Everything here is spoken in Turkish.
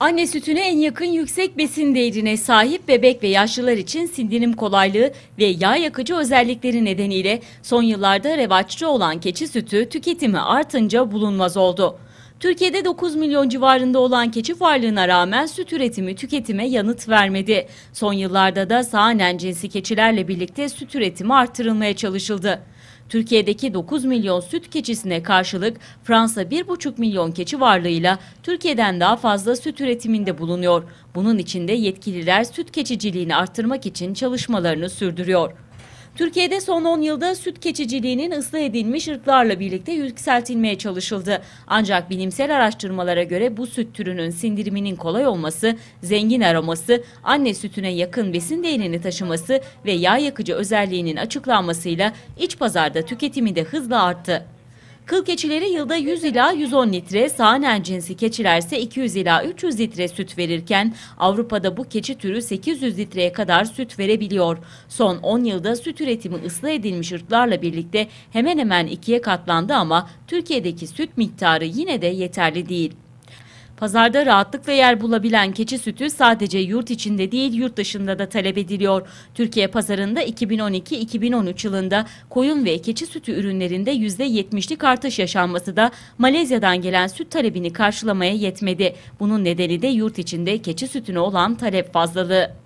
Anne sütüne en yakın yüksek besin değerine sahip bebek ve yaşlılar için sindirim kolaylığı ve yağ yakıcı özellikleri nedeniyle son yıllarda revaççı olan keçi sütü tüketimi artınca bulunmaz oldu. Türkiye'de 9 milyon civarında olan keçi varlığına rağmen süt üretimi tüketime yanıt vermedi. Son yıllarda da sahnen cinsi keçilerle birlikte süt üretimi artırılmaya çalışıldı. Türkiye'deki 9 milyon süt keçisine karşılık Fransa 1,5 milyon keçi varlığıyla Türkiye'den daha fazla süt üretiminde bulunuyor. Bunun için de yetkililer süt keçiciliğini arttırmak için çalışmalarını sürdürüyor. Türkiye'de son 10 yılda süt keçiciliğinin ıslah edilmiş ırklarla birlikte yükseltilmeye çalışıldı. Ancak bilimsel araştırmalara göre bu süt türünün sindiriminin kolay olması, zengin aroması, anne sütüne yakın besin değerini taşıması ve yağ yakıcı özelliğinin açıklanmasıyla iç pazarda tüketimi de hızla arttı. Kıl keçileri yılda 100 ila 110 litre, sahnen cinsi keçiler 200 ila 300 litre süt verirken Avrupa'da bu keçi türü 800 litreye kadar süt verebiliyor. Son 10 yılda süt üretimi ıslah edilmiş ırklarla birlikte hemen hemen ikiye katlandı ama Türkiye'deki süt miktarı yine de yeterli değil. Pazarda rahatlıkla yer bulabilen keçi sütü sadece yurt içinde değil yurt dışında da talep ediliyor. Türkiye pazarında 2012-2013 yılında koyun ve keçi sütü ürünlerinde %70'lik artış yaşanması da Malezya'dan gelen süt talebini karşılamaya yetmedi. Bunun nedeni de yurt içinde keçi sütüne olan talep fazlalığı.